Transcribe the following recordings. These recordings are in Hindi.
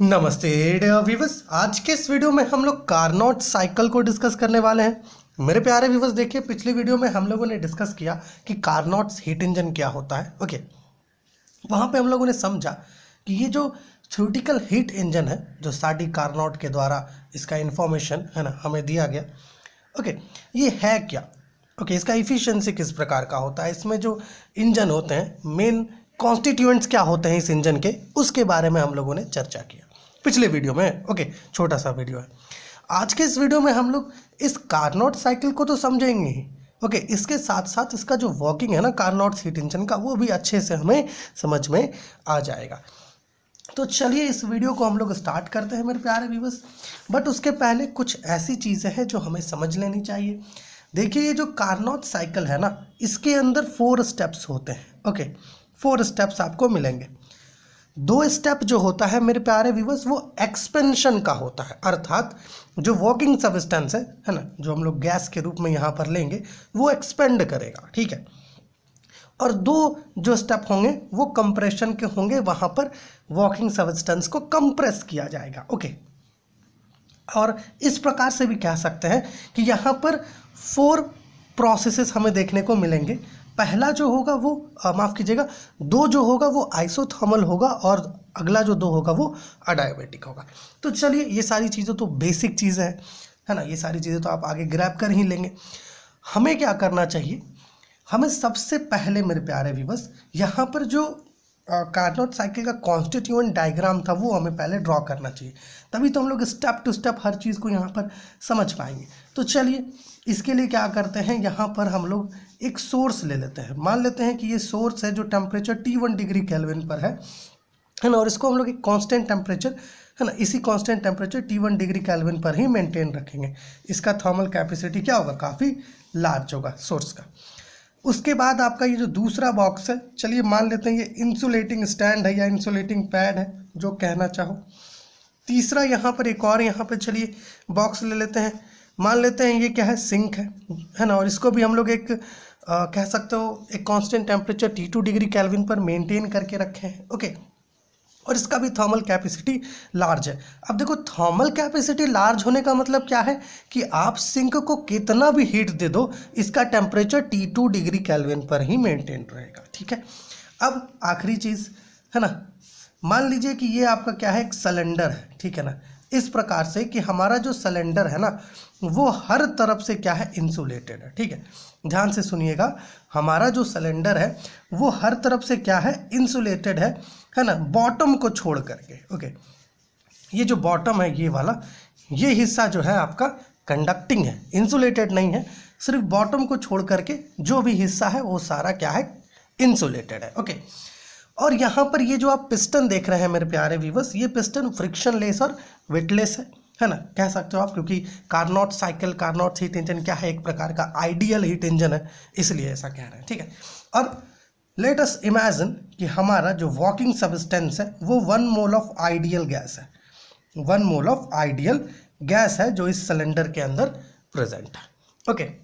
नमस्ते व्यूवर्स आज के इस वीडियो में हम लोग कारनोट साइकिल को डिस्कस करने वाले हैं मेरे प्यारे व्यूवर्स देखिए पिछली वीडियो में हम लोगों ने डिस्कस किया कि कारनोट्स हीट इंजन क्या होता है ओके वहाँ पे हम लोगों ने समझा कि ये जो थ्रूटिकल हीट इंजन है जो साडी कारनोट के द्वारा इसका इन्फॉर्मेशन है ना हमें दिया गया ओके ये है क्या ओके इसका इफ़िशेंसी किस प्रकार का होता है इसमें जो इंजन होते हैं मेन कॉन्स्टिट्यूएंट्स क्या होते हैं इस इंजन के उसके बारे में हम लोगों ने चर्चा किया पिछले वीडियो में ओके छोटा सा वीडियो है आज के इस वीडियो में हम लोग इस कारनोट साइकिल को तो समझेंगे ही ओके इसके साथ साथ इसका जो वॉकिंग है ना कारनोट सीट इंजन का वो भी अच्छे से हमें समझ में आ जाएगा तो चलिए इस वीडियो को हम लोग स्टार्ट करते हैं मेरे प्यारे व्यूवर्स बट उसके पहले कुछ ऐसी चीज़ें हैं जो हमें समझ लेनी चाहिए देखिए ये जो कारनोट साइकिल है ना इसके अंदर फोर स्टेप्स होते हैं ओके okay, फोर स्टेप्स आपको मिलेंगे दो स्टेप जो होता है मेरे प्यारे व्यूवर्स वो एक्सपेंशन का होता है अर्थात जो वॉकिंग सब्सटेंस है है ना जो हम लोग गैस के रूप में यहाँ पर लेंगे वो एक्सपेंड करेगा ठीक है और दो जो स्टेप होंगे वो कंप्रेशन के होंगे वहाँ पर वॉकिंग सबिस्टेंस को कंप्रेस किया जाएगा ओके और इस प्रकार से भी कह सकते हैं कि यहाँ पर फोर प्रोसेसेस हमें देखने को मिलेंगे पहला जो होगा वो माफ़ कीजिएगा दो जो होगा वो आइसोथर्मल होगा और अगला जो दो होगा वो अडायोबेटिक होगा तो चलिए ये सारी चीज़ें तो बेसिक चीज़ें हैं है ना ये सारी चीज़ें तो आप आगे ग्रैप कर ही लेंगे हमें क्या करना चाहिए हमें सबसे पहले मेरे प्यारे विवस यहाँ पर जो कार्नोट साइकिल का कॉन्स्टिट्यूएंट डायग्राम था वो हमें पहले ड्रॉ करना चाहिए तभी तो हम लोग स्टेप टू स्टेप हर चीज़ को यहाँ पर समझ पाएंगे तो चलिए इसके लिए क्या करते हैं यहाँ पर हम लोग एक सोर्स ले लेते हैं मान लेते हैं कि ये सोर्स है जो temperature T one degree kelvin पर है है ना और इसको हम लोग एक कांस्टेंट टेम्परेचर है ना इसी constant temperature T one degree kelvin पर ही मेंटेन रखेंगे इसका थर्मल कैपेसिटी क्या होगा काफ़ी लार्ज होगा सोर्स का उसके बाद आपका ये जो दूसरा बॉक्स है चलिए मान लेते हैं ये इंसुलेटिंग स्टैंड है या इंसुलेटिंग पैड है जो कहना चाहो तीसरा यहाँ पर एक और यहाँ पर चलिए बॉक्स ले लेते हैं मान लेते हैं ये क्या है सिंक है है ना और इसको भी हम लोग एक आ, कह सकते हो एक constant temperature T two degree kelvin पर मेंटेन करके रखे हैं ओके और इसका भी थर्मल कैपेसिटी लार्ज है अब देखो थर्मल कैपेसिटी लार्ज होने का मतलब क्या है कि आप सिंक को कितना भी हीट दे दो इसका temperature T two degree kelvin पर ही मेंटेन रहेगा ठीक है अब आखिरी चीज़ है ना मान लीजिए कि ये आपका क्या है एक सिलेंडर है ठीक है ना इस प्रकार से कि हमारा जो सिलेंडर है ना वो हर तरफ से क्या है इंसुलेटेड है ठीक है ध्यान से सुनिएगा हमारा जो सिलेंडर है वो हर तरफ से क्या है इंसुलेटेड है है ना बॉटम को छोड़ करके ओके ये जो बॉटम है ये वाला ये हिस्सा जो है आपका कंडक्टिंग है इंसुलेटेड नहीं है सिर्फ बॉटम को छोड़ करके जो भी हिस्सा है वो सारा क्या है इंसुलेटेड है ओके okay. और यहाँ पर ये जो आप पिस्टन देख रहे हैं मेरे प्यारे व्यूवर्स ये पिस्टन फ्रिक्शन लेस और वेटलेस है है ना कह सकते हो आप क्योंकि Carnot cycle Carnot heat engine क्या है एक प्रकार का आइडियल हीट इंजन है इसलिए ऐसा कह रहे हैं ठीक है और लेटेस्ट इमेजिन कि हमारा जो वॉकिंग सबिस्टेंस है वो one mole of ideal gas है one mole of ideal gas है जो इस सिलेंडर के अंदर प्रेजेंट है ओके okay.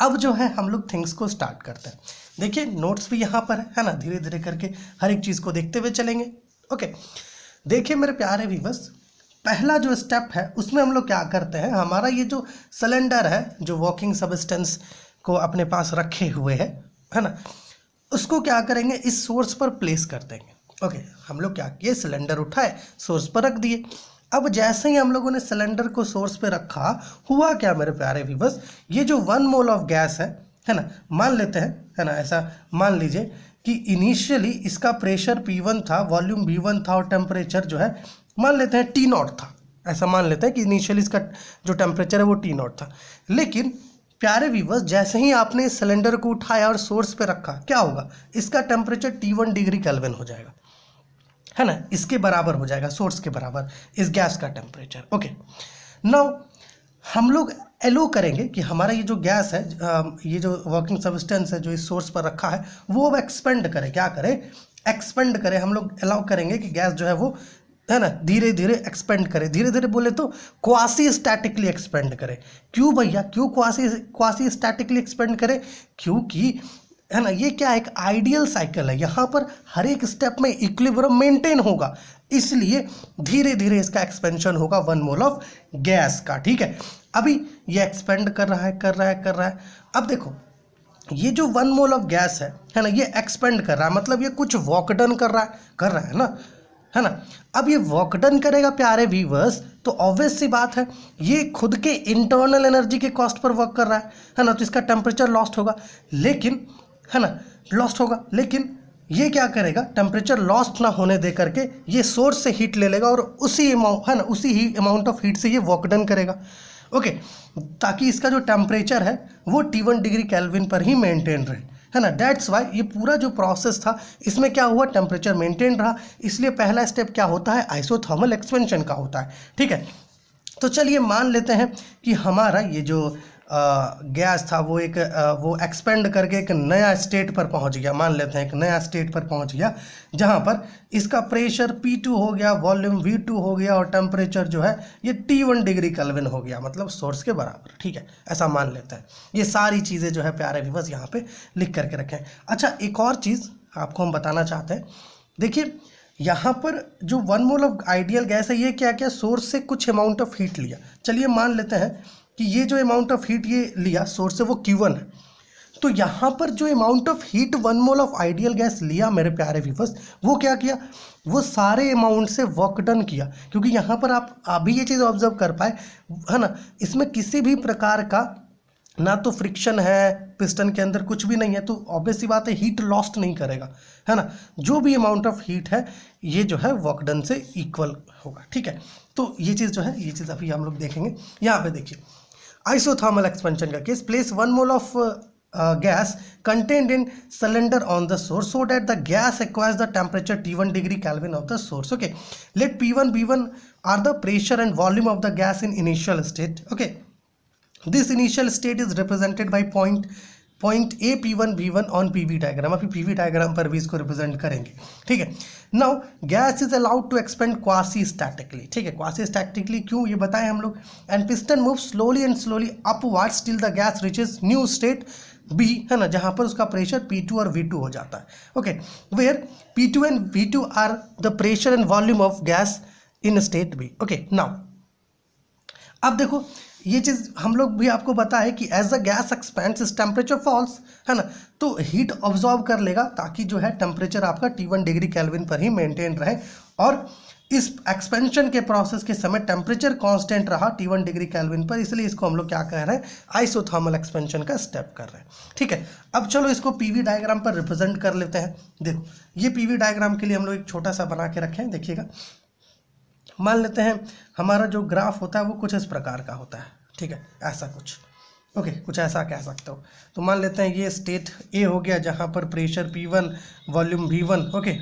अब जो है हम लोग थिंग्स को स्टार्ट करते हैं देखिए नोट्स भी यहाँ पर है, ना धीरे धीरे करके हर एक चीज़ को देखते हुए चलेंगे ओके देखिए मेरे प्यारे भी बस पहला जो स्टेप है उसमें हम लोग क्या करते हैं हमारा ये जो सिलेंडर है जो वॉकिंग सबस्टेंस को अपने पास रखे हुए है है ना उसको क्या करेंगे इस सोर्स पर प्लेस कर देंगे ओके हम लोग क्या किए सिलेंडर उठाए सोर्स पर रख दिए अब जैसे ही हम लोगों ने सिलेंडर को सोर्स पे रखा हुआ क्या मेरे प्यारे बस ये जो वन मोल ऑफ गैस है है ना मान लेते हैं है ना ऐसा मान लीजिए कि इनिशियली इसका प्रेशर पी वन था वॉल्यूम बी वन था और टेम्परेचर जो है मान लेते हैं टी नॉट था ऐसा मान लेते हैं कि इनिशियली इसका जो टेम्परेचर है वो टी नॉट था लेकिन प्यारे व्यूवर्स जैसे ही आपने सिलेंडर को उठाया और सोर्स पे रखा क्या होगा इसका temperature T one degree Kelvin हो जाएगा है ना इसके बराबर हो जाएगा सोर्स के बराबर इस गैस का टेम्परेचर ओके नौ हम लोग एलो करेंगे कि हमारा ये जो गैस है ये जो वर्किंग सबिस्टेंस है जो इस सोर्स पर रखा है वो अब एक्सपेंड करे क्या करें एक्सपेंड करें हम लोग अलाउ करेंगे कि गैस जो है वो है ना धीरे धीरे एक्सपेंड करें धीरे धीरे बोले तो क्वासी स्टैटिकली एक्सपेंड करें क्यों भैया क्यों क्वासी क्वासी स्टैटिकली एक्सपेंड करें क्योंकि है ना ये क्या एक आइडियल साइकिल है यहाँ पर हर एक स्टेप में इक्विब्रम मेंटेन होगा इसलिए धीरे धीरे इसका एक्सपेंशन होगा वन मोल ऑफ गैस का ठीक है अभी ये एक्सपेंड कर रहा है कर रहा है कर रहा है अब देखो ये जो वन मोल ऑफ गैस है है ना ये एक्सपेंड कर रहा है मतलब ये कुछ वॉकडन कर रहा है कर रहा है ना है ना अब ये वॉकडन करेगा प्यारे व्यूवर्स तो ऑब्वियस सी बात है ये खुद के इंटरनल एनर्जी के कॉस्ट पर वर्क कर रहा है है ना तो इसका टेम्परेचर लॉस्ट होगा लेकिन है ना लॉस्ट होगा लेकिन ये क्या करेगा टेम्परेचर लॉस्ट ना होने दे करके ये सोर्स से हीट ले लेगा और उसी अमाउंट है ना उसी ही अमाउंट ऑफ हीट से ये वॉक डन करेगा ओके ताकि इसका जो टेम्परेचर है वो टी वन डिग्री कैलविन पर ही मेंटेन रहे है ना डैट्स वाई ये पूरा जो प्रोसेस था इसमें क्या हुआ टेम्परेचर मेंटेन रहा इसलिए पहला स्टेप क्या होता है आइसोथर्मल एक्सपेंशन का होता है ठीक है तो चलिए मान लेते हैं कि हमारा ये जो गैस था वो एक वो एक्सपेंड करके एक नया स्टेट पर पहुंच गया मान लेते हैं एक नया स्टेट पर पहुंच गया जहां पर इसका प्रेशर P2 हो गया वॉल्यूम V2 हो गया और टेम्परेचर जो है ये T1 डिग्री कल्विन हो गया मतलब सोर्स के बराबर ठीक है ऐसा मान लेते हैं ये सारी चीज़ें जो है प्यारे विवस यहाँ पर लिख करके रखें अच्छा एक और चीज़ आपको हम बताना चाहते हैं देखिए यहाँ पर जो one mole of ideal gas है ये क्या क्या सोर्स से कुछ अमाउंट ऑफ हीट लिया चलिए मान लेते हैं कि ये जो अमाउंट ऑफ हीट ये लिया सोर्स है वो क्यू वन है तो यहाँ पर जो amount of heat one mole of ideal gas लिया मेरे प्यारे व्यूवर्स वो क्या किया वो सारे अमाउंट से वर्क डन किया क्योंकि यहाँ पर आप अभी ये चीज़ ऑब्जर्व कर पाए है ना इसमें किसी भी प्रकार का ना तो फ्रिक्शन है पिस्टन के अंदर कुछ भी नहीं है तो ऑब्वियस बात है हीट लॉस्ट नहीं करेगा है ना जो भी अमाउंट ऑफ हीट है ये जो है वर्क डन से इक्वल होगा ठीक है तो ये चीज़ जो है ये चीज़ अभी हम लोग देखेंगे यहाँ पे देखिए isothermal expansion का case place one mole of gas contained in cylinder on the source so that the gas acquires the temperature T1 degree Kelvin of the source. Okay, let P1, B1 are the pressure and volume of the gas in initial state. Okay, this initial state is represented by point point A P one B one on P V diagram अभी पी वी डायग्राम पर भी इसको रिप्रेजेंट करेंगे ठीक है now gas is allowed to expand quasi statically ठीक है क्वासी स्टैटिकली क्यों ये बताएं हम लोग and piston move slowly and slowly upwards till the gas reaches new state B है ना जहाँ पर उसका प्रेशर पी टू और वी टू हो जाता है okay where P two and V two are the pressure and volume of gas in state B okay now अब देखो ये चीज़ हम लोग भी आपको बता है कि as a gas expands its temperature falls है ना तो हीट ऑब्जॉर्व कर लेगा ताकि जो है टेम्परेचर आपका टी वन डिग्री कैलविन पर ही मेंटेन रहे और इस एक्सपेंशन के प्रोसेस के समय टेम्परेचर कांस्टेंट रहा टी वन डिग्री कैलविन पर इसलिए इसको हम लोग क्या कह रहे हैं आइसोथर्मल एक्सपेंशन का स्टेप कर रहे हैं ठीक है अब चलो इसको पीवी डायग्राम पर रिप्रेजेंट कर लेते हैं देखो ये पीवी डायग्राम के लिए हम लोग एक छोटा सा बना के रखें देखिएगा मान लेते हैं हमारा जो ग्राफ होता है वो कुछ इस प्रकार का होता है ठीक है ऐसा कुछ ओके okay, कुछ ऐसा कह सकते हो तो मान लेते हैं ये स्टेट ए हो गया जहाँ पर pressure P one volume V one okay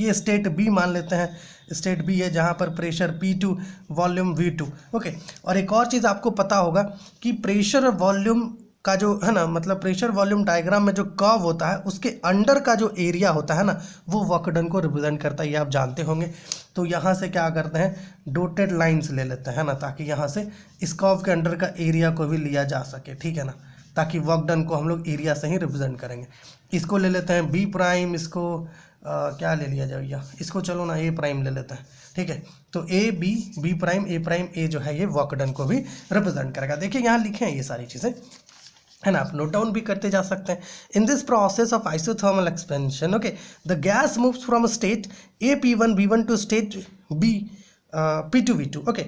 ये स्टेट बी मान लेते हैं स्टेट बी है जहाँ पर pressure P two volume V two okay और एक और चीज़ आपको पता होगा कि प्रेशर वॉल्यूम का जो है ना मतलब प्रेशर वॉल्यूम डायग्राम में जो कर्व होता है उसके अंडर का जो एरिया होता है ना वो वकडन को रिप्रेजेंट करता है ये आप जानते होंगे तो यहाँ से क्या करते हैं डोटेड लाइन्स ले लेते हैं ना ताकि यहाँ से इस कर्व के अंडर का एरिया को भी लिया जा सके ठीक है ना ताकि वर्कडन को हम लोग एरिया से ही रिप्रेजेंट करेंगे इसको ले लेते हैं बी प्राइम इसको आ, क्या ले लिया जाए भैया इसको चलो ना ए प्राइम ले लेते हैं ठीक है तो A B B prime A prime A जो है ये वर्कडन को भी रिप्रेजेंट करेगा देखिए यहाँ लिखे हैं ये सारी चीज़ें ना आप नोट डाउन भी करते जा सकते हैं in this process of isothermal expansion okay the gas moves from state A P one B one to state B P two V two okay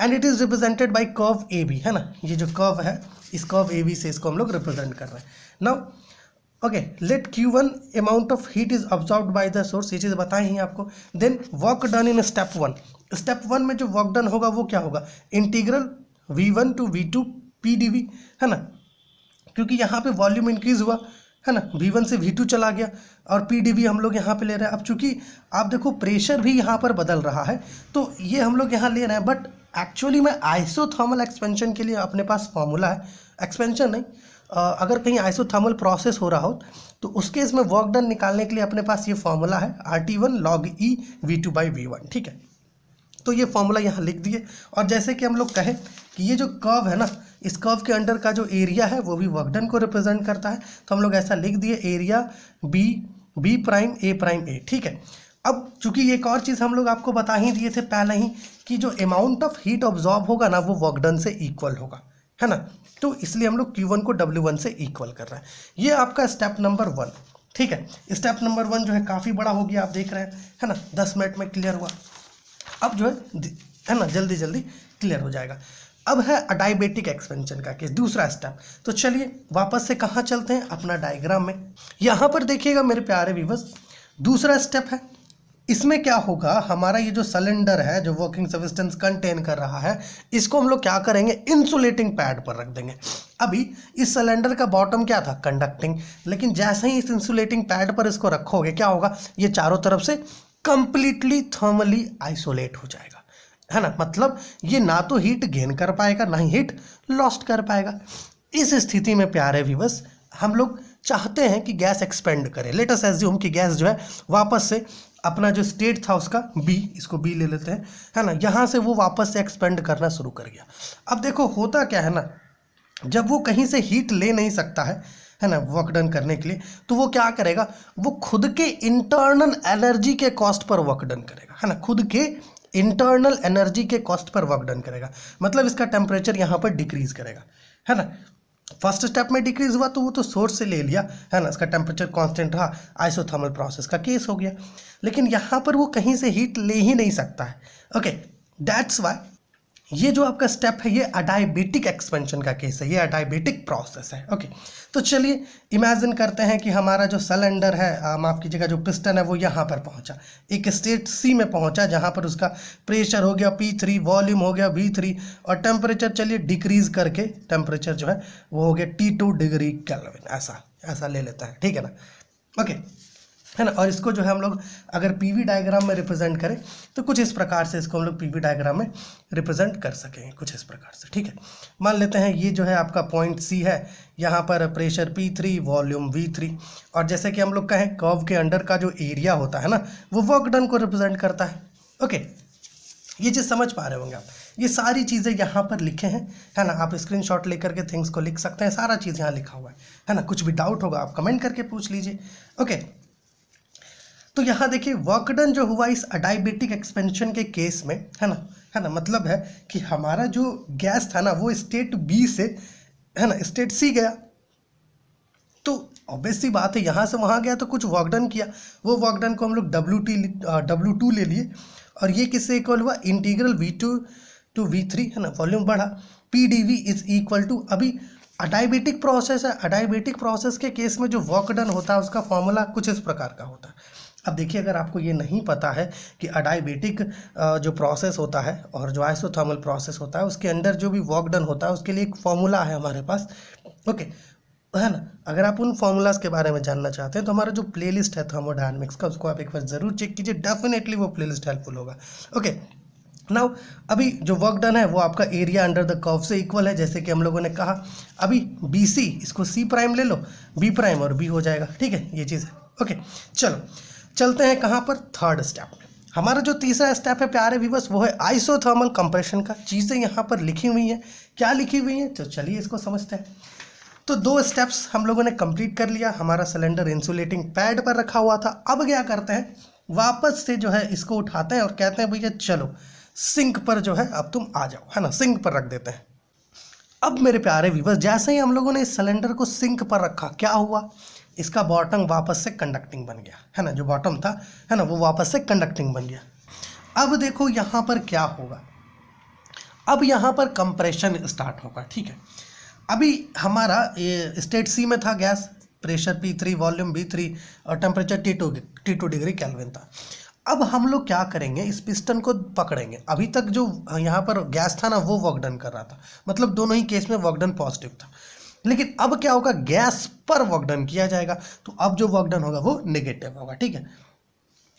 and it is represented by curve A B है ना ये जो कर्व है इस कर्व ए बी से इसको हम लोग रिप्रेजेंट कर रहे हैं now okay let Q one amount of heat is absorb by the source ये चीज़ बताए ही आपको then work done in step one step one में जो वर्क डन होगा वो क्या होगा integral V one to V two P D V है ना क्योंकि यहाँ पे वॉल्यूम इंक्रीज हुआ है ना वी वन से वी टू चला गया और पी डी हम लोग यहाँ पे ले रहे हैं अब चूंकि आप देखो प्रेशर भी यहाँ पर बदल रहा है तो ये हम लोग यहाँ ले रहे हैं बट एक्चुअली में आइसोथर्मल एक्सपेंशन के लिए अपने पास फॉर्मूला है एक्सपेंशन नहीं अगर कहीं आइसोथर्मल प्रोसेस हो रहा हो तो उसके इसमें वर्क डन निकालने के लिए अपने पास ये फॉर्मूला है R T one log E V two by V one ठीक है तो ये फॉर्मूला यहाँ लिख दिए और जैसे कि हम लोग कहें कि ये जो कर्व है ना इस कर्व के अंडर का जो एरिया है वो भी वर्कडन को रिप्रेजेंट करता है तो हम लोग ऐसा लिख दिए area B B prime A prime A ठीक है अब चूंकि एक और चीज़ हम लोग आपको बता ही दिए थे पहले ही कि जो अमाउंट ऑफ हीट ऑब्जॉर्ब होगा ना वो वर्कडन से इक्वल होगा है ना तो इसलिए हम लोग क्यू को डब्ल्यू से इक्वल कर रहे हैं ये आपका स्टेप नंबर वन ठीक है स्टेप नंबर वन जो है काफ़ी बड़ा हो गया आप देख रहे हैं है ना दस मिनट में क्लियर हुआ अब जो है है ना जल्दी जल्दी क्लियर हो जाएगा अब है अडाइबेटिक एक्सपेंशन का केस दूसरा स्टेप तो चलिए वापस से कहाँ चलते हैं अपना डायग्राम में यहाँ पर देखिएगा मेरे प्यारे विवस दूसरा स्टेप है इसमें क्या होगा हमारा ये जो सिलेंडर है जो वर्किंग सबिस्टेंस कंटेन कर रहा है इसको हम लोग क्या करेंगे इंसुलेटिंग पैड पर रख देंगे अभी इस सिलेंडर का बॉटम क्या था कंडक्टिंग लेकिन जैसे ही इस इंसुलेटिंग पैड पर इसको रखोगे क्या होगा ये चारों तरफ से कंप्लीटली थर्मली आइसोलेट हो जाएगा है ना मतलब ये ना तो हीट गेन कर पाएगा ना ही हीट लॉस्ट कर पाएगा इस स्थिति में प्यारे व्यूवर्स हम लोग चाहते हैं कि गैस एक्सपेंड करे लेटस एज्यूम कि गैस जो है वापस से अपना जो स्टेट था उसका बी इसको बी ले लेते हैं है ना यहाँ से वो वापस से एक्सपेंड करना शुरू कर गया अब देखो होता क्या है ना जब वो कहीं से हीट ले नहीं सकता है है ना वर्क डन करने के लिए तो वो क्या करेगा वो खुद के इंटरनल एनर्जी के कॉस्ट पर वर्क डन करेगा है ना खुद के इंटरनल एनर्जी के कॉस्ट पर वर्क डन करेगा मतलब इसका टेम्परेचर यहाँ पर डिक्रीज करेगा है ना फर्स्ट स्टेप में डिक्रीज हुआ तो वो तो सोर्स से ले लिया है ना इसका टेम्परेचर कांस्टेंट रहा आइसोथर्मल प्रोसेस का केस हो गया लेकिन यहाँ पर वो कहीं से हीट ले ही नहीं सकता है ओके दैट्स वाई ये जो आपका स्टेप है ये अडायबिटिक एक्सपेंशन का केस है ये अडायबिटिक प्रोसेस है ओके तो चलिए इमेजिन करते हैं कि हमारा जो सिलेंडर है माफ़ कीजिएगा जो पिस्टन है वो यहाँ पर पहुँचा एक स्टेट सी में पहुँचा जहाँ पर उसका प्रेशर हो गया पी थ्री वॉल्यूम हो गया वी थ्री और टेम्परेचर चलिए डिक्रीज़ करके टेम्परेचर जो है वो हो गया टी टू डिग्री कैलविन ऐसा ऐसा ले लेता है ठीक है ना ओके है ना और इसको जो है हम लोग अगर पीवी डायग्राम में रिप्रेजेंट करें तो कुछ इस प्रकार से इसको हम लोग पीवी डायग्राम में रिप्रेजेंट कर सकेंगे कुछ इस प्रकार से ठीक है मान लेते हैं ये जो है आपका पॉइंट सी है यहाँ पर pressure P three volume V three और जैसे कि हम लोग कहें कर्व के अंडर का जो एरिया होता है ना वो वर्क डन को रिप्रेजेंट करता है ओके ये चीज़ समझ पा रहे होंगे आप ये सारी चीज़ें यहाँ पर लिखे हैं है ना आप स्क्रीनशॉट लेकर के थिंग्स को लिख सकते हैं सारा चीज़ यहाँ लिखा हुआ है है ना कुछ भी डाउट होगा आप कमेंट करके पूछ लीजिए ओके तो यहाँ देखिए वर्कडन जो हुआ इस अडाइबिटिक एक्सपेंशन के केस में है ना है ना मतलब है कि हमारा जो गैस था ना वो स्टेट बी से है ना स्टेट सी गया तो ऑब्वियस सी बात है यहाँ से वहाँ गया तो कुछ वर्कडन किया वो वर्कडन को हम लोग डब्ल्यू टी डब्ल्यू टू ले लिए और ये किससे इक्वल हुआ integral V two to V three है ना वॉल्यूम बढ़ा P D V is equal to अभी अडाइबेटिक प्रोसेस है अडाइबेटिक प्रोसेस के केस में जो वर्कडन होता है उसका फॉर्मूला कुछ इस प्रकार का होता है अब देखिए अगर आपको ये नहीं पता है कि अडाइबेटिक जो प्रोसेस होता है और जो आइसोथर्मल प्रोसेस होता है उसके अंडर जो भी वर्क डन होता है उसके लिए एक फॉर्मूला है हमारे पास ओके है ना अगर आप उन फॉर्मूलाज के बारे में जानना चाहते हैं तो हमारा जो प्लेलिस्ट है थर्मोडायनेमिक्स का उसको आप एक बार ज़रूर चेक कीजिए डेफिनेटली वो प्लेलिस्ट हेल्पफुल होगा ओके नाउ अभी जो वर्क डन है वो आपका एरिया अंडर द कर्व से इक्वल है जैसे कि हम लोगों ने कहा अभी बी सी इसको सी प्राइम ले लो बी प्राइम और बी हो जाएगा ठीक है ये चीज़ है ओके चलो चलते हैं कहाँ पर थर्ड स्टेप में हमारा जो तीसरा स्टेप है प्यारे व्यूवर्स वो है आइसोथर्मल कंप्रेशन का चीज़ें यहाँ पर लिखी हुई हैं क्या लिखी हुई हैं तो चलिए इसको समझते हैं तो दो स्टेप्स हम लोगों ने कंप्लीट कर लिया हमारा सिलेंडर इंसुलेटिंग पैड पर रखा हुआ था अब क्या करते हैं वापस से जो है इसको उठाते हैं और कहते हैं भैया चलो सिंक पर जो है अब तुम आ जाओ है ना सिंक पर रख देते हैं अब मेरे प्यारे व्यूवर्स जैसे ही हम लोगों ने इस सिलेंडर को सिंक पर रखा क्या हुआ इसका बॉटम वापस से कंडक्टिंग बन गया है ना जो बॉटम था है ना वो वापस से कंडक्टिंग बन गया अब देखो यहाँ पर क्या होगा अब यहाँ पर कंप्रेशन स्टार्ट होगा ठीक है अभी हमारा ये स्टेट सी में था gas pressure P three volume B three और temperature T two T two degree Kelvin था अब हम लोग क्या करेंगे इस पिस्टन को पकड़ेंगे अभी तक जो यहाँ पर गैस था ना वो वर्कडन कर रहा था मतलब दोनों ही केस में वर्कडन पॉजिटिव था लेकिन अब क्या होगा गैस पर वर्कडन किया जाएगा तो अब जो वर्कडन होगा वो नेगेटिव होगा ठीक है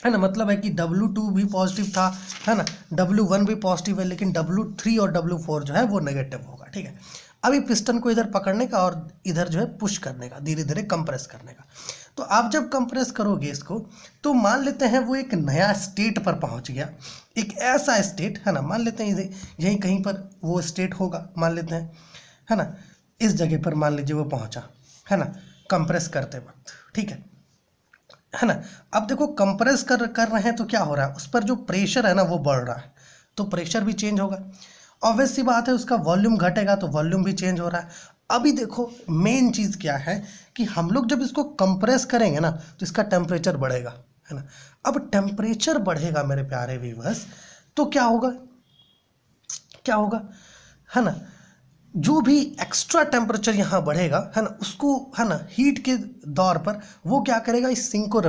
है ना मतलब है कि W2 भी पॉजिटिव था है ना W1 भी पॉजिटिव है लेकिन W3 और W4 जो है वो नेगेटिव होगा ठीक है अभी पिस्टन को इधर पकड़ने का और इधर जो है पुश करने का धीरे धीरे कंप्रेस करने का तो आप जब कंप्रेस करोगे इसको तो मान लेते हैं वो एक नया स्टेट पर पहुंच गया एक ऐसा स्टेट है ना मान लेते हैं यहीं कहीं पर वो स्टेट होगा मान लेते हैं है ना इस जगह पर मान लीजिए वो पहुंचा है ना कंप्रेस करते वक्त ठीक है है ना अब देखो कंप्रेस कर कर रहे हैं तो क्या हो रहा है उस पर जो प्रेशर है ना वो बढ़ रहा है तो प्रेशर भी चेंज होगा ऑब्वियस सी बात है उसका वॉल्यूम घटेगा तो वॉल्यूम भी चेंज हो रहा है अभी देखो मेन चीज़ क्या है कि हम लोग जब इसको कंप्रेस करेंगे ना तो इसका टेम्परेचर बढ़ेगा है ना अब टेम्परेचर बढ़ेगा मेरे प्यारे व्यूवर्स तो क्या होगा क्या होगा है ना जो भी एक्स्ट्रा टेम्परेचर यहाँ बढ़ेगा है ना उसको है ना हीट के दौर पर वो क्या करेगा इस सिंक को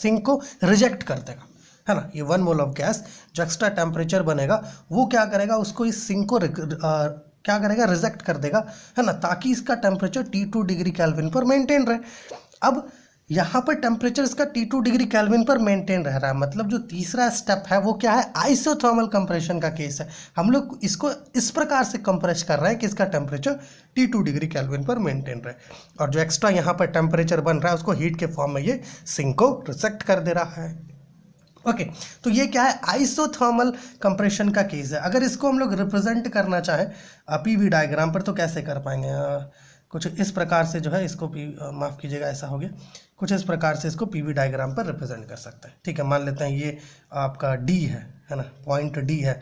सिंक को रिजेक्ट कर देगा है ना ये वन मोल ऑफ गैस जो एक्स्ट्रा टेम्परेचर बनेगा वो क्या करेगा उसको इस सिंक को क्या करेगा रिजेक्ट कर देगा है ना ताकि इसका temperature T two degree kelvin पर मेंटेन रहे अब यहाँ पर टेम्परेचर इसका टी टू डिग्री कैलविन पर मेंटेन रह रहा है मतलब जो तीसरा स्टेप है वो क्या है आइसोथर्मल कंप्रेशन का केस है हम लोग इसको इस प्रकार से कंप्रेस कर रहे हैं कि इसका temperature T two degree kelvin पर मेंटेन रहे और जो एक्स्ट्रा यहाँ पर टेम्परेचर बन रहा है उसको हीट के फॉर्म में ये सिंक को रिसेक्ट कर दे रहा है ओके okay, तो ये क्या है आइसोथर्मल कंप्रेशन का केस है अगर इसको हम लोग रिप्रेजेंट करना चाहें पी वी डायग्राम पर तो कैसे कर पाएंगे आ, कुछ इस प्रकार से जो है इसको भी माफ़ कीजिएगा ऐसा हो गया कुछ इस प्रकार से इसको पीवी डायग्राम पर रिप्रेजेंट कर सकते हैं ठीक है मान लेते हैं ये आपका डी है है ना पॉइंट डी है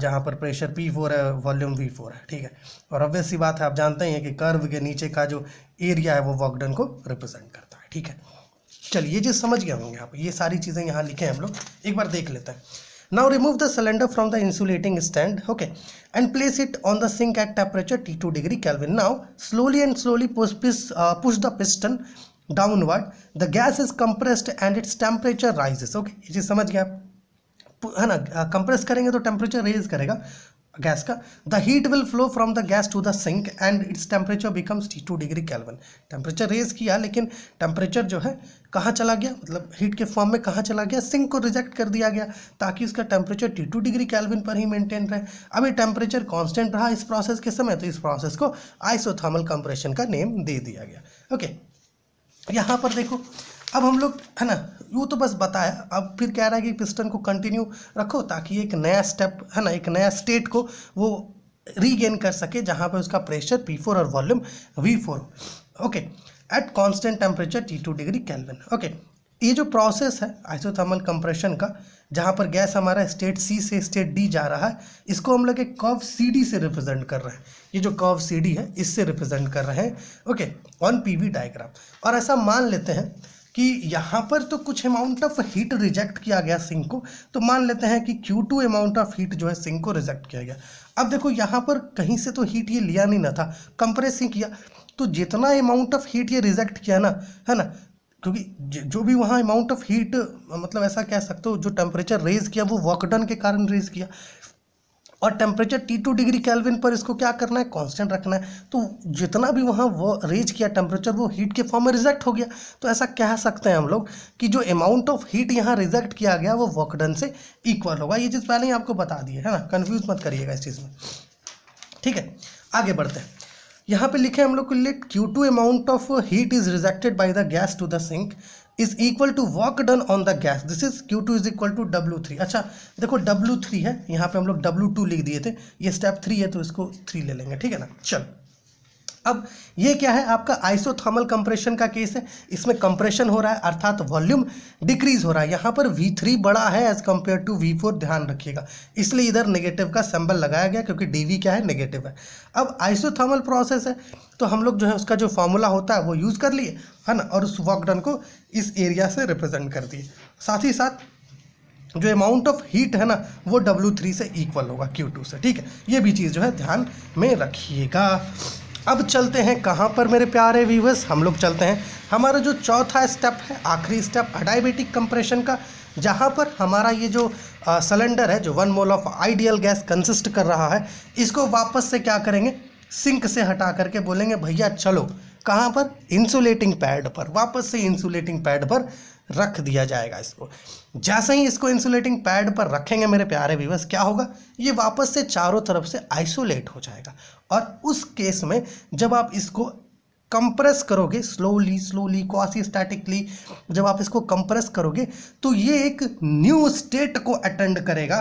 जहाँ पर प्रेशर पी फोर है वॉल्यूम वी फोर है ठीक है और ऑब्वियस सी बात है आप जानते हैं कि कर्व के नीचे का जो एरिया है वो वॉकडन को रिप्रेजेंट करता है ठीक है चलिए ये चीज़ समझ गए होंगे आप ये सारी चीज़ें यहाँ लिखे हैं हम लोग एक बार देख लेते हैं now remove the cylinder from the insulating stand okay and place it on the sink at temperature T two degree kelvin now slowly and slowly push the piston downward the gas is compressed and its temperature rises okay ये चीज़ समझ गया है ना कंप्रेस करेंगे तो टेम्परेचर रेज करेगा गैस का the heat will flow from the gas to the sink and its temperature becomes T two degree kelvin temperature raise किया लेकिन टेम्परेचर जो है कहाँ चला गया मतलब हीट के फॉर्म में कहाँ चला गया सिंक को रिजेक्ट कर दिया गया ताकि उसका temperature T two degree kelvin पर ही मेंटेन रहे अभी टेम्परेचर कॉन्स्टेंट रहा इस प्रोसेस के समय तो इस प्रोसेस को आइसोथर्मल कंप्रेशन का नेम दे दिया गया ओके okay. यहाँ पर देखो अब हम लोग है ना यू तो बस बताया अब फिर कह रहा है कि पिस्टन को कंटिन्यू रखो ताकि एक नया स्टेप है ना एक नया स्टेट को वो रीगेन कर सके जहाँ पर उसका प्रेशर पी फोर और volume V four okay at constant temperature T two degree kelvin okay ये जो प्रोसेस है आइसोथर्मल कंप्रेशन का जहाँ पर गैस हमारा स्टेट सी से स्टेट डी जा रहा है इसको हम लोग एक कर्व सी डी से रिप्रेजेंट कर रहे हैं ये जो कर्व सी डी है इससे रिप्रेजेंट कर रहे हैं okay on P V diagram और ऐसा मान लेते हैं कि यहाँ पर तो कुछ अमाउंट ऑफ हीट रिजेक्ट किया गया सिंक को तो मान लेते हैं कि Q two amount of heat जो है सिंक को रिजेक्ट किया गया अब देखो यहाँ पर कहीं से तो हीट ये लिया नहीं ना था कंप्रेस ही किया तो जितना अमाउंट ऑफ हीट ये रिजेक्ट किया ना है ना क्योंकि जो भी वहाँ अमाउंट ऑफ हीट मतलब ऐसा कह सकते हो जो टेम्परेचर रेज किया वो वॉकडन के कारण रेज किया और temperature T two degree kelvin पर इसको क्या करना है कांस्टेंट रखना है तो जितना भी वहाँ वो रेज किया टेम्परेचर वो हीट के फॉर्म में रिजेक्ट हो गया तो ऐसा कह सकते हैं हम लोग कि जो अमाउंट ऑफ हीट यहाँ रिजेक्ट किया गया वो वॉकडन से इक्वल होगा ये चीज़ पहले ही आपको बता दी है ना कन्फ्यूज मत करिएगा इस चीज़ में ठीक है आगे बढ़ते हैं यहाँ पे लिखे हम लोग के लिए Q two amount of heat is rejected by the gas to the sink is equal to work done on the gas this is Q two is equal to W three अच्छा देखो डब्लू थ्री है यहाँ पे हम लोग डब्लू टू लिख दिए थे ये स्टेप थ्री है तो इसको थ्री ले लेंगे ठीक है ना चल अब ये क्या है आपका आइसोथर्मल कंप्रेशन का केस है इसमें कंप्रेशन हो रहा है अर्थात वॉल्यूम डिक्रीज हो रहा है यहाँ पर V3 बड़ा है एज कम्पेयर टू V4 ध्यान रखिएगा इसलिए इधर नेगेटिव का सिंबल लगाया गया क्योंकि डी क्या है नेगेटिव है अब आइसोथर्मल प्रोसेस है तो हम लोग जो है उसका जो फॉर्मूला होता है वो यूज़ कर लिए है ना और उस वॉकडन को इस एरिया से रिप्रेजेंट कर दिए साथ ही साथ जो अमाउंट ऑफ हीट है ना वो W3 से इक्वल होगा Q2 से ठीक है ये भी चीज़ जो है ध्यान में रखिएगा अब चलते हैं कहाँ पर मेरे प्यारे व्यूवर्स हम लोग चलते हैं हमारा जो चौथा स्टेप है आखिरी स्टेप डायबिटिक कंप्रेशन का जहाँ पर हमारा ये जो सिलेंडर है जो one mole of ideal gas consist कर रहा है इसको वापस से क्या करेंगे सिंक से हटा करके बोलेंगे भैया चलो कहाँ पर इंसुलेटिंग पैड पर वापस से इंसुलेटिंग पैड पर रख दिया जाएगा इसको जैसे ही इसको इंसुलेटिंग पैड पर रखेंगे मेरे प्यारे व्यूवर्स क्या होगा ये वापस से चारों तरफ से आइसोलेट हो जाएगा और उस केस में जब आप इसको कंप्रेस करोगे स्लोली स्लोली क्वासी स्टैटिकली जब आप इसको कंप्रेस करोगे तो ये एक न्यू स्टेट को अटेंड करेगा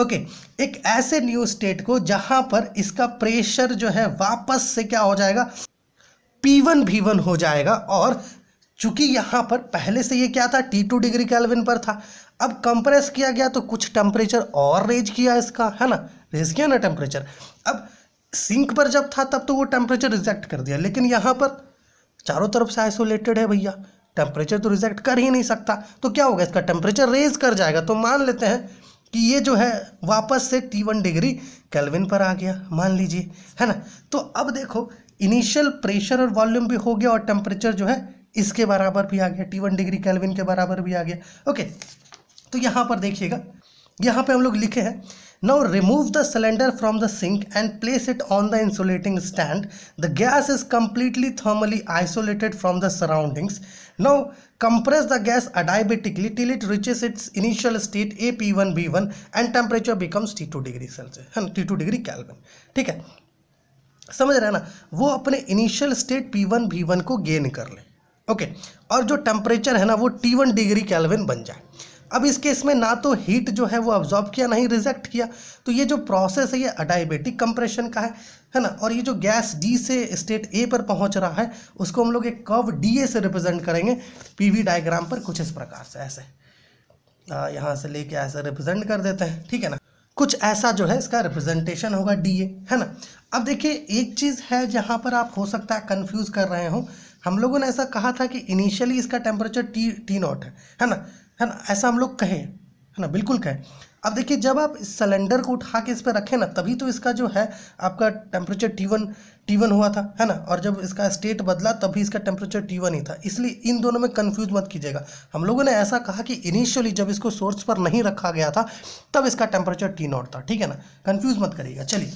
ओके okay, एक ऐसे न्यू स्टेट को जहां पर इसका प्रेशर जो है वापस से क्या हो जाएगा पी वन भी वन हो जाएगा और चूंकि यहाँ पर पहले से ये क्या था टी टू डिग्री कैलविन पर था अब कंप्रेस किया गया तो कुछ टेम्परेचर और रेज किया इसका है ना रेज किया ना टेम्परेचर अब सिंक पर जब था तब तो वो टेम्परेचर रिजेक्ट कर दिया लेकिन यहाँ पर चारों तरफ से आइसोलेटेड है भैया टेम्परेचर तो रिजेक्ट कर ही नहीं सकता तो क्या होगा इसका टेम्परेचर रेज कर जाएगा तो मान लेते हैं कि ये जो है वापस से टी वन डिग्री कैलविन पर आ गया मान लीजिए है ना तो अब देखो इनिशियल प्रेशर और वॉल्यूम भी हो गया और टेम्परेचर जो है इसके बराबर भी आ गया टी वन डिग्री कैलविन के बराबर भी आ गया ओके तो यहाँ पर देखिएगा यहाँ पे हम लोग लिखे हैं now remove the cylinder from the sink and place it on the insulating stand the gas is completely thermally isolated from the surroundings now it reaches its initial state A P one B one and temperature becomes T two degree celsius है टू डिग्री कैलविन ठीक है समझ रहे हैं ना वो अपने initial state P one B one को गेन कर ले ओके और जो टेम्परेचर है ना वो टी वन डिग्री कैलविन बन जाए अब इसके इसमें ना तो हीट जो है वो ऑब्जॉर्ब किया ना ही रिजेक्ट किया तो ये जो प्रोसेस है ये अडाइबेटिक कंप्रेशन का है है ना और ये जो गैस डी से स्टेट ए पर पहुंच रहा है उसको हम लोग एक कर्व डी ए से रिप्रेजेंट करेंगे पीवी डायग्राम पर कुछ इस प्रकार से ऐसे यहाँ से लेके ऐसे रिप्रेजेंट कर देते हैं ठीक है ना कुछ ऐसा जो है इसका रिप्रेजेंटेशन होगा डी ए है ना अब देखिए एक चीज़ है जहाँ पर आप हो सकता है कन्फ्यूज़ कर रहे हो हम लोगों ने ऐसा कहा था कि इनिशियली इसका टेम्परेचर टी टी नॉट है है ना है ना ऐसा हम लोग कहे है ना बिल्कुल कहे अब देखिए जब आप इस सिलेंडर को उठा के इस पर रखें ना तभी तो इसका जो है आपका temperature T one T one हुआ था है ना और जब इसका स्टेट बदला तभी इसका टेम्परेचर टी वन ही था इसलिए इन दोनों में कन्फ्यूज़ मत कीजिएगा हम लोगों ने ऐसा कहा कि इनिशियली जब इसको सोर्स पर नहीं रखा गया था तब इसका टेम्परेचर टी नॉट था ठीक है ना कन्फ्यूज़ मत करिएगा चलिए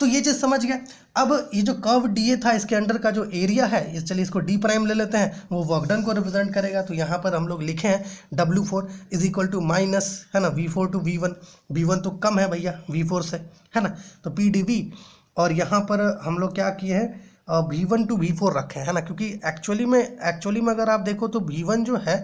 तो ये चीज़ समझ गया अब ये जो कर्व डी ए था इसके अंडर का जो एरिया है इस चलिए इसको डी प्राइम ले लेते हैं वो वर्कडन को रिप्रेजेंट करेगा तो यहाँ पर हम लोग लिखे हैं W four is equal to minus है ना V four to V one V one तो कम है भैया वी फोर से है ना तो पी डी वी और यहाँ पर हम लोग क्या किए हैं V one to V four रखे है ना क्योंकि एक्चुअली में एक्चुअली में अगर आप देखो तो वी वन जो है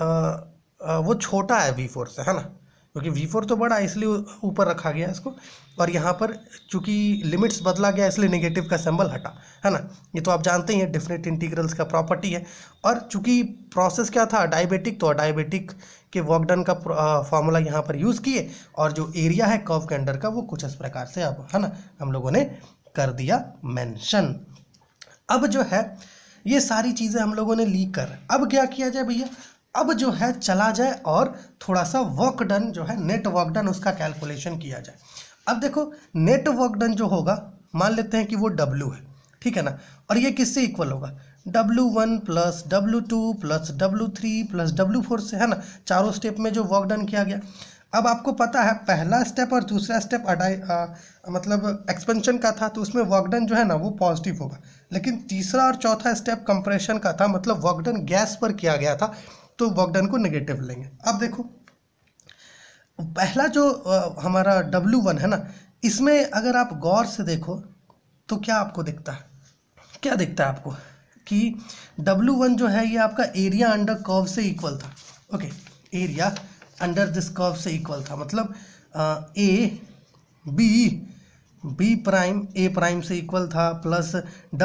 आ, आ, वो छोटा है वी फोर से है ना क्योंकि वी फोर तो बड़ा इसलिए ऊपर रखा गया इसको और यहाँ पर चूंकि लिमिट्स बदला गया इसलिए नेगेटिव का सिंबल हटा है ना ये तो आप जानते ही हैं डिफरेंट इंटीग्रल्स का प्रॉपर्टी है और चूंकि प्रोसेस क्या था डायबिटिक तो डायबिटिक के वॉकडन का फॉर्मूला यहाँ पर यूज़ किए और जो एरिया है कर्व के अंडर का वो कुछ इस प्रकार से अब है ना हम लोगों ने कर दिया मैंशन अब जो है ये सारी चीज़ें हम लोगों ने लीक कर अब क्या किया जाए भैया अब जो है चला जाए और थोड़ा सा वर्क डन जो है नेट वर्क डन उसका कैलकुलेशन किया जाए अब देखो नेट वर्क डन जो होगा मान लेते हैं कि वो डब्ल्यू है ठीक है ना और ये किससे इक्वल होगा W one plus W two plus W three plus W four से है ना चारों स्टेप में जो वर्क डन किया गया अब आपको पता है पहला स्टेप और दूसरा स्टेप अडाई मतलब एक्सपेंशन का था तो उसमें वर्कडन जो है ना वो पॉजिटिव होगा लेकिन तीसरा और चौथा स्टेप कंप्रेशन का था मतलब वर्कडन गैस पर किया गया था तो वर्क डन को नेगेटिव लेंगे अब देखो पहला जो हमारा W1 है ना इसमें अगर आप गौर से देखो तो क्या आपको दिखता है क्या दिखता है आपको कि W1 जो है ये आपका एरिया अंडर कर्व से इक्वल था okay area under this curve से इक्वल था मतलब A B B prime A prime से इक्वल था प्लस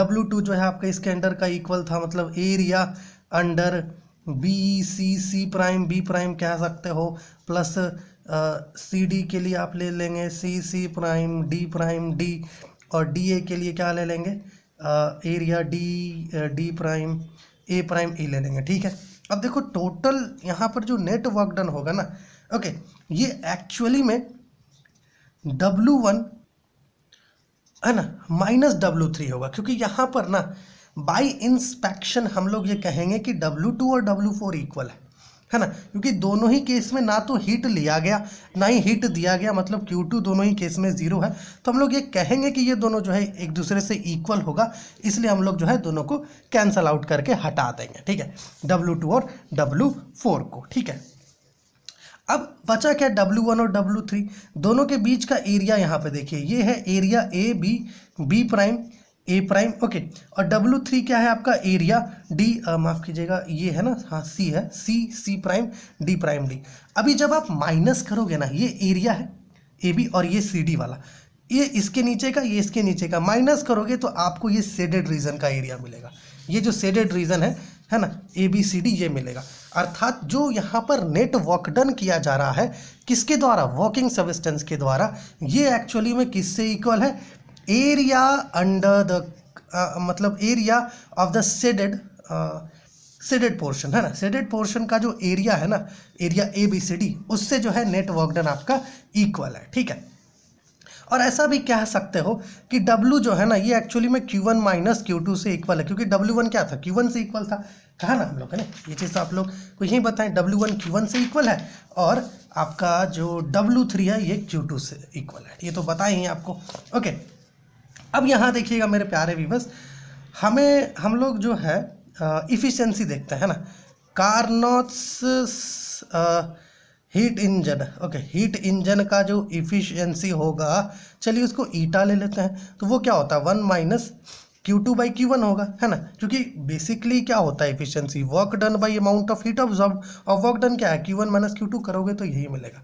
W2 जो है आपका इसके अंडर का इक्वल था मतलब area under B C C prime B prime कह सकते हो प्लस सी डी के लिए आप ले लेंगे C C prime D prime D और डी ए के लिए क्या ले लेंगे area D D prime A prime A ले लेंगे ठीक है अब देखो टोटल यहाँ पर जो नेटवर्क डन होगा ना ओके ये एक्चुअली में डब्लू वन है ना माइनस डब्लू थ्री होगा क्योंकि यहाँ पर ना बाई इंस्पेक्शन हम लोग ये कहेंगे कि डब्ल्यू टू और डब्ल्यू फोर इक्वल है है ना क्योंकि दोनों ही केस में ना तो हीट लिया गया ना ही हीट दिया गया मतलब Q2 दोनों ही केस में ज़ीरो है तो हम लोग ये कहेंगे कि ये दोनों जो है एक दूसरे से इक्वल होगा इसलिए हम लोग जो है दोनों को कैंसल आउट करके हटा देंगे ठीक है W2 और W4 को ठीक है अब बचा क्या W1 वन और W3 थ्री दोनों के बीच का एरिया यहाँ पे देखिए ये है area A B B prime A prime okay और डब्लू थ्री क्या है आपका एरिया डी माफ़ कीजिएगा ये है ना हाँ सी है C C prime D prime D अभी जब आप माइनस करोगे ना ये एरिया है ए बी और ये सी डी वाला ये इसके नीचे का ये इसके नीचे का माइनस करोगे तो आपको ये सेडेड रीजन का एरिया मिलेगा ये जो सेडेड रीजन है है ना ए बी सी डी ये मिलेगा अर्थात जो यहाँ पर नेट वॉक डन किया जा रहा है किसके द्वारा वॉकिंग सबिस्टेंस के द्वारा ये एक्चुअली में किससे इक्वल है एरिया अंडर द मतलब area of the shaded shaded portion है ना सेडेड पोर्शन का जो एरिया है ना area A B C D उससे जो है नेटवर्क डन आपका इक्वल है ठीक है और ऐसा भी कह सकते हो कि W जो है ना ये एक्चुअली में Q1 वन माइनस क्यू से इक्वल है क्योंकि W1 क्या था Q1 से इक्वल था कहा ना हम लोग है ना ये चीज़ तो आप लोग को यही बताएं W1 Q1 से इक्वल है और आपका जो W3 है ये Q2 से इक्वल है ये तो बताए ही आपको ओके अब यहाँ देखिएगा मेरे प्यारे वीवर्स हमें हम लोग जो है इफ़िशेंसी देखते हैं ना Carnot's heat engine okay heat engine का जो इफ़िशेंसी होगा चलिए उसको ईटा ले लेते हैं तो वो क्या होता है one minus Q two by Q one होगा है ना क्योंकि बेसिकली क्या होता है efficiency work done by amount of heat absorb और वर्क डन क्या है Q one minus Q two करोगे तो यही मिलेगा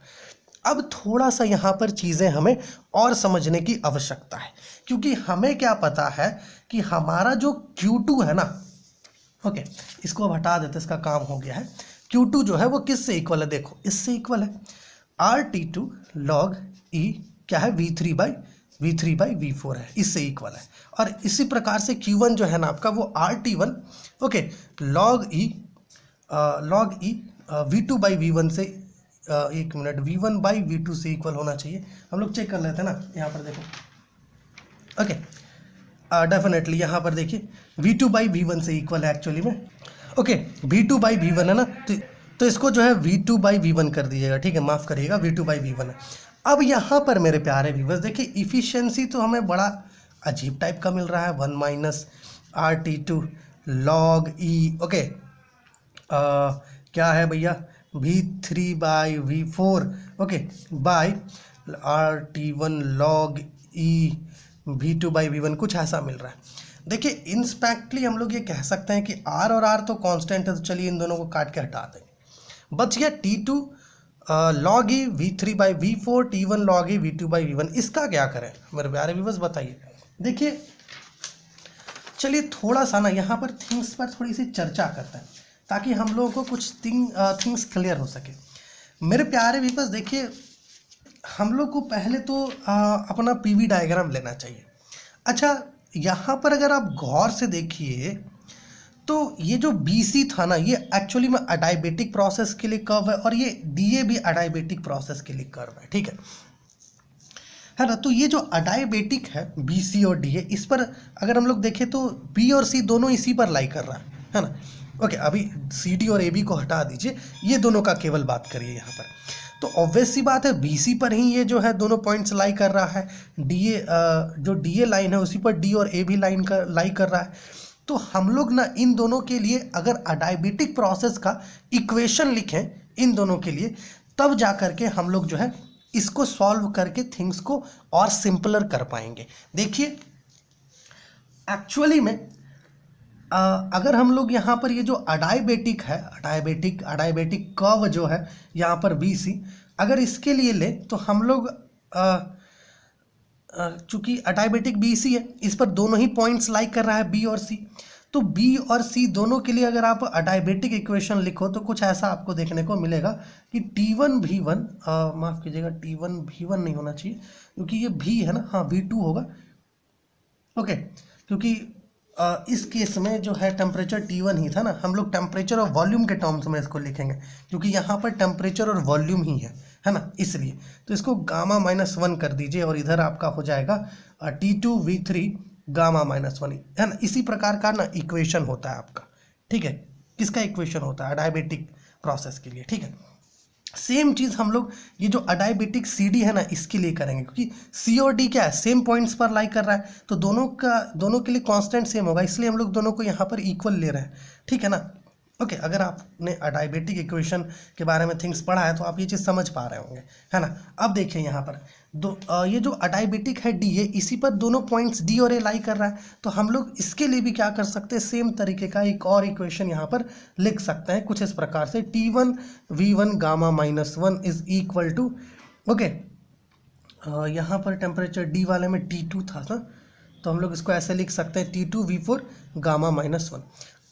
अब थोड़ा सा यहाँ पर चीज़ें हमें और समझने की आवश्यकता है क्योंकि हमें क्या पता है कि हमारा जो Q2 है ना ओके इसको अब हटा देते इसका काम हो गया है Q2 जो है वो किस से इक्वल है देखो इससे इक्वल है R T two log e क्या है V three by V three by V four है इससे इक्वल है और इसी प्रकार से क्यू वन जो है ना आपका वो R T one okay log e log E V two by V one से एक मिनट V one by V two से इक्वल होना चाहिए हम लोग चेक कर लेते हैं ना यहाँ पर देखो ओके डेफिनेटली यहाँ पर देखिए V two by V one से इक्वल है एक्चुअली में okay V two by V one है ना तो, तो इसको जो है V two by V one कर दीजिएगा ठीक है माफ़ करिएगा V two by V one अब यहाँ पर मेरे प्यारे व्यूवर्स देखिए इफ़िशियंसी तो हमें बड़ा अजीब टाइप का मिल रहा है one minus R T two log e okay क्या है भैया V three by V four okay by R T one log E V two by V one कुछ ऐसा मिल रहा है देखिए इंस्पैक्टली हम लोग ये कह सकते हैं कि आर और आर तो कांस्टेंट है तो चलिए इन दोनों को काट के हटा देंगे बच गया T two log E V three by V four T one log E V two by V one इसका क्या करें मेरे प्यारे व्यूवर्स बताइए देखिए चलिए थोड़ा सा ना यहाँ पर थिंग्स पर थोड़ी सी चर्चा करते हैं ताकि हम लोगों को कुछ थिंग थिंग्स क्लियर हो सके मेरे प्यारे वीपर्स देखिए हम लोग को पहले तो आ, uh, अपना पीवी डायग्राम लेना चाहिए अच्छा यहाँ पर अगर आप गौर से देखिए तो ये जो बीसी था ना ये एक्चुअली में अडाइबेटिक प्रोसेस के लिए कर्व है और ये डीए भी अडाइबेटिक प्रोसेस के लिए कर्व है ठीक है है ना तो ये जो अडाइबेटिक है बीसी और डीए इस पर अगर हम लोग देखें तो बी और सी दोनों इसी पर लाई कर रहा है है ना ओके अभी सी डी और ए बी को हटा दीजिए ये दोनों का केवल बात करिए यहाँ पर तो ऑब्वियस सी बात है बीसी पर ही ये जो है दोनों पॉइंट्स लाई कर रहा है डीए जो डीए लाइन है उसी पर डी और ए भी लाइन कर लाई कर रहा है तो हम लोग ना इन दोनों के लिए अगर अडायबिटिक प्रोसेस का इक्वेशन लिखें इन दोनों के लिए तब जा कर के हम लोग जो है इसको सॉल्व करके थिंग्स को और सिंपलर कर पाएंगे देखिए एक्चुअली में अगर हम लोग यहाँ पर ये जो अडाइबेटिक है अडाइबेटिक अडाइबेटिक कव जो है यहाँ पर बी सी अगर इसके लिए ले तो हम लोग चूँकि अडाइबेटिक बी सी है इस पर दोनों ही पॉइंट्स लाइक कर रहा है बी और सी तो बी और सी दोनों के लिए अगर आप अडायबेटिक इक्वेशन लिखो तो कुछ ऐसा आपको देखने को मिलेगा कि टी वन भी वन माफ़ कीजिएगा टी वन भी वन नहीं होना चाहिए क्योंकि ये भी है ना हाँ वी टू होगा ओके क्योंकि इस केस में जो है टेम्परेचर टी वन ही था ना हम लोग टेम्परेचर और वॉल्यूम के टर्म्स में इसको लिखेंगे क्योंकि यहाँ पर टेम्परेचर और वॉल्यूम ही है है ना इसलिए तो इसको गामा माइनस वन कर दीजिए और इधर आपका हो जाएगा T two V three gamma minus one है ना इसी प्रकार का ना इक्वेशन होता है आपका ठीक है किसका इक्वेशन होता है डायबिटिक प्रोसेस के लिए ठीक है सेम चीज़ हम लोग ये जो अडाइबिटिक सी डी है ना इसके लिए करेंगे क्योंकि सी और डी क्या है सेम पॉइंट्स पर लाई कर रहा है तो दोनों का दोनों के लिए कांस्टेंट सेम होगा इसलिए हम लोग दोनों को यहाँ पर इक्वल ले रहे हैं ठीक है ना ओके अगर आपने अडायबिटिक इक्वेशन के बारे में थिंग्स पढ़ा है तो आप ये चीज़ समझ पा रहे होंगे है ना अब देखिए यहाँ पर दो आ, ये जो अडाइबिटिक है डी ये इसी पर दोनों पॉइंट्स डी और ए लाई कर रहा है तो हम लोग इसके लिए भी क्या कर सकते हैं सेम तरीके का एक और इक्वेशन यहाँ पर लिख सकते हैं कुछ इस प्रकार से T one V one gamma minus one is equal to okay यहाँ पर टेम्परेचर डी वाले में टी टू था ना तो हम लोग इसको ऐसे लिख सकते हैं T two V four gamma minus one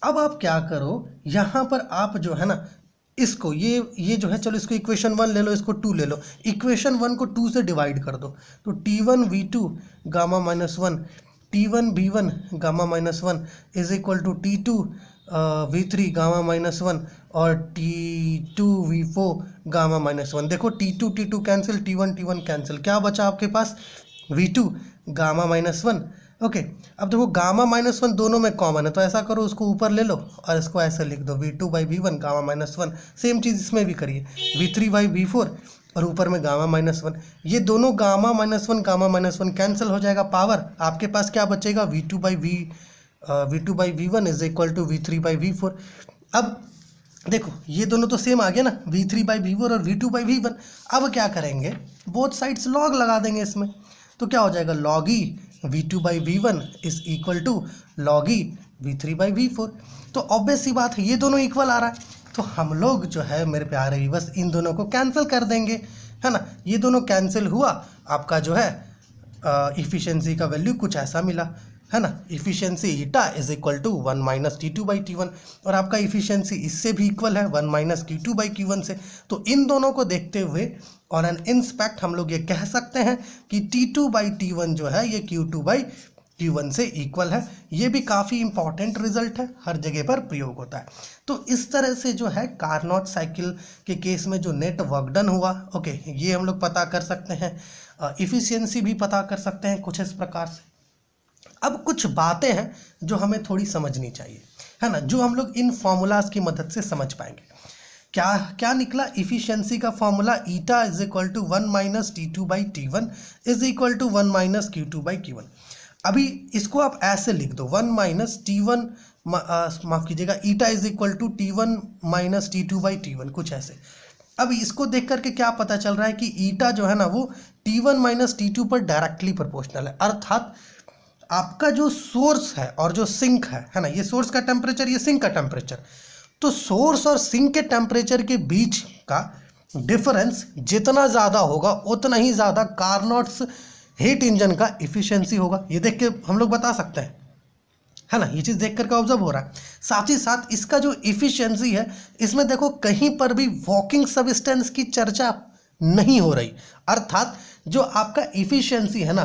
अब आप क्या करो यहाँ पर आप जो है ना इसको ये ये जो है चलो इसको इक्वेशन वन ले लो इसको टू ले लो इक्वेशन वन को टू से डिवाइड कर दो तो T one V two gamma minus one T one V one gamma minus one is equal to T two V three gamma minus one और T two V four gamma minus one देखो T two T two cancel T one T one cancel क्या बचा आपके पास V two gamma minus one okay अब देखो गामा माइनस वन दोनों में कॉमन है तो ऐसा करो उसको ऊपर ले लो और इसको ऐसे लिख दो V two by V one gamma minus one same चीज़ इसमें भी करिए V three by V four और ऊपर में गामा माइनस वन ये दोनों gamma minus one gamma minus one cancel हो जाएगा पावर आपके पास क्या बचेगा V two by V V two by V one is equal to V three by V four अब देखो ये दोनों तो सेम आ गया ना we three by V four और V two by V one अब क्या करेंगे बोथ साइड्स लॉग लगा देंगे इसमें तो क्या हो जाएगा log e e V two by V one is equal to log E V three by V four तो ऑब्वियस ही बात है ये दोनों इक्वल आ रहा है तो हम लोग जो है मेरे प्यारे बस इन दोनों को कैंसिल कर देंगे है ना ये दोनों कैंसिल हुआ आपका जो है इफ़िशेंसी का वैल्यू कुछ ऐसा मिला है ना efficiency eta is equal to one minus T two by T one और आपका इफिशियंसी इससे भी इक्वल है one minus T two by T one से तो इन दोनों को देखते हुए और एन इंस्पेक्ट हम लोग ये कह सकते हैं कि T two by T one जो है ये Q two by T one से इक्वल है ये भी काफ़ी इंपॉर्टेंट रिजल्ट है हर जगह पर प्रयोग होता है तो इस तरह से जो है कारनॉट साइकिल के केस में जो नेट वर्कडन हुआ ओके ये हम लोग पता कर सकते हैं इफ़िशियंसी भी पता कर सकते हैं कुछ इस प्रकार से अब कुछ बातें हैं जो हमें थोड़ी समझनी चाहिए है ना जो हम लोग इन फॉर्मूलाज की मदद से समझ पाएंगे क्या क्या निकला इफिशियंसी का formula eta is equal to one minus T two by T one is equal to one minus Q two by Q one अभी इसको आप ऐसे लिख दो वन माइनस टी वन माफ़ कीजिएगा eta is equal to T one minus T two by T one कुछ ऐसे अब इसको देख करके क्या पता चल रहा है कि ईटा जो है ना वो T one minus T two पर डायरेक्टली प्रपोर्शनल है अर्थात आपका जो सोर्स है और जो सिंक है है ना ये सोर्स का टेम्परेचर ये सिंक का टेम्परेचर तो सोर्स और सिंक के टेम्परेचर के बीच का डिफरेंस जितना ज़्यादा होगा उतना ही ज़्यादा कार्नोट्स हीट इंजन का इफ़िशेंसी होगा ये देख के हम लोग बता सकते हैं है ना ये चीज़ देख करके ऑब्जर्व हो रहा है साथ ही साथ इसका जो इफिशियंसी है इसमें देखो कहीं पर भी वॉकिंग सबिस्टेंस की चर्चा नहीं हो रही अर्थात जो आपका इफिशियंसी है ना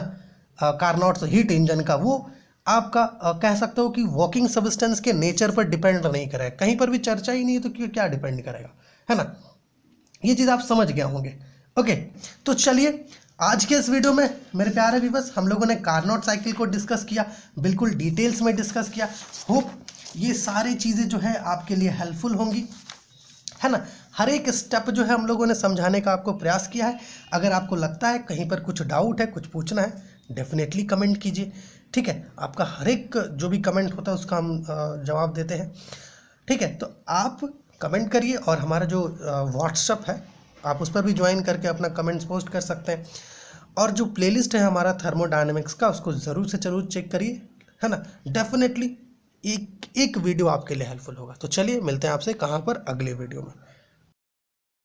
कार्नोट्स हीट इंजन का वो आपका आ, कह सकते हो कि वॉकिंग सब्सटेंस के नेचर पर डिपेंड तो नहीं करेगा कहीं पर भी चर्चा ही नहीं है तो क्या डिपेंड करेगा है ना ये चीज़ आप समझ गए होंगे ओके तो चलिए आज के इस वीडियो में मेरे प्यारे बस हम लोगों ने कार्नोट साइकिल को डिस्कस किया बिल्कुल डिटेल्स में डिस्कस किया होप ये सारी चीज़ें जो है आपके लिए हेल्पफुल होंगी है ना हर एक स्टेप जो है हम लोगों ने समझाने का आपको प्रयास किया है अगर आपको लगता है कहीं पर कुछ डाउट है कुछ पूछना है डेफिनेटली कमेंट कीजिए ठीक है आपका हर एक जो भी कमेंट होता है उसका हम जवाब देते हैं ठीक है तो आप कमेंट करिए और हमारा जो व्हाट्सअप है आप उस पर भी ज्वाइन करके अपना कमेंट्स पोस्ट कर सकते हैं और जो प्लेलिस्ट है हमारा थर्मोडाइनमिक्स का उसको ज़रूर से ज़रूर चेक करिए है ना डेफिनेटली एक एक वीडियो आपके लिए हेल्पफुल होगा तो चलिए मिलते हैं आपसे कहाँ पर अगले वीडियो में